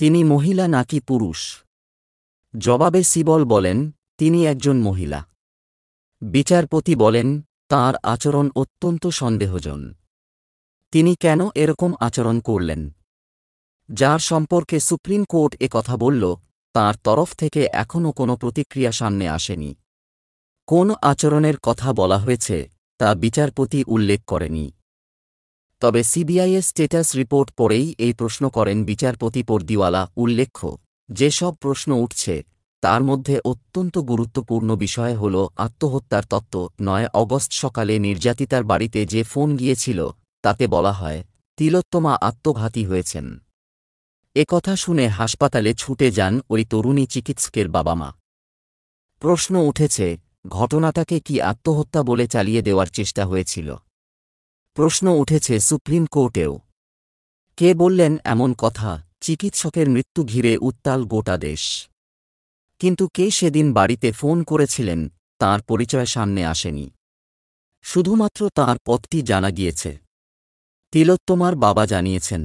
তিনি মহিলা নাকি পুরুষ জবাবে সিবল বলেন তিনি একজন মহিলা বিচারপতি বলেন তার আচরণ অত্যন্ত সন্দেহজন তিনি কেন এরকম আচরণ করলেন যার সম্পর্কে সুপ্রিম কোর্ট এ কথা বলল তার তরফ থেকে এখনও কোনো প্রতিক্রিয়া সামনে আসেনি কোন আচরণের কথা বলা হয়েছে তা বিচারপতি উল্লেখ করেনি তবে সিবিআইয়ের স্টেটাস রিপোর্ট পরেই এই প্রশ্ন করেন বিচারপতি পরদিওয়ালা উল্লেখ্য যেসব প্রশ্ন উঠছে তার মধ্যে অত্যন্ত গুরুত্বপূর্ণ বিষয় হল আত্মহত্যার তত্ত্ব নয় অগস্ট সকালে নির্যাতিতার বাড়িতে যে ফোন গিয়েছিল তাতে বলা হয় তিলোত্তমা আত্মঘাতী হয়েছেন একথা শুনে হাসপাতালে ছুটে যান ওই তরুণী চিকিৎসকের বাবা মা প্রশ্ন উঠেছে ঘটনাটাকে কি আত্মহত্যা বলে চালিয়ে দেওয়ার চেষ্টা হয়েছিল প্রশ্ন উঠেছে সুপ্রিম কোর্টেও কে বললেন এমন কথা চিকিৎসকের মৃত্যু ঘিরে উত্তাল গোটা দেশ কিন্তু কে সেদিন বাড়িতে ফোন করেছিলেন তার পরিচয় সামনে আসেনি শুধুমাত্র তার পথটি জানা গিয়েছে তিলোত্তমার বাবা জানিয়েছেন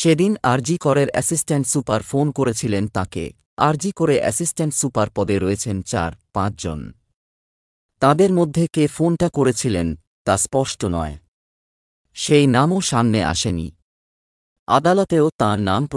সেদিন আরজি করের অ্যাসিস্ট্যান্ট সুপার ফোন করেছিলেন তাকে আরজি করে অ্যাসিস্ট্যান্ট সুপার পদে রয়েছেন চার পাঁচজন তাদের মধ্যে কে ফোনটা করেছিলেন তা স্পষ্ট নয় সেই নামও সামনে আসেনি আদালতেও তার নাম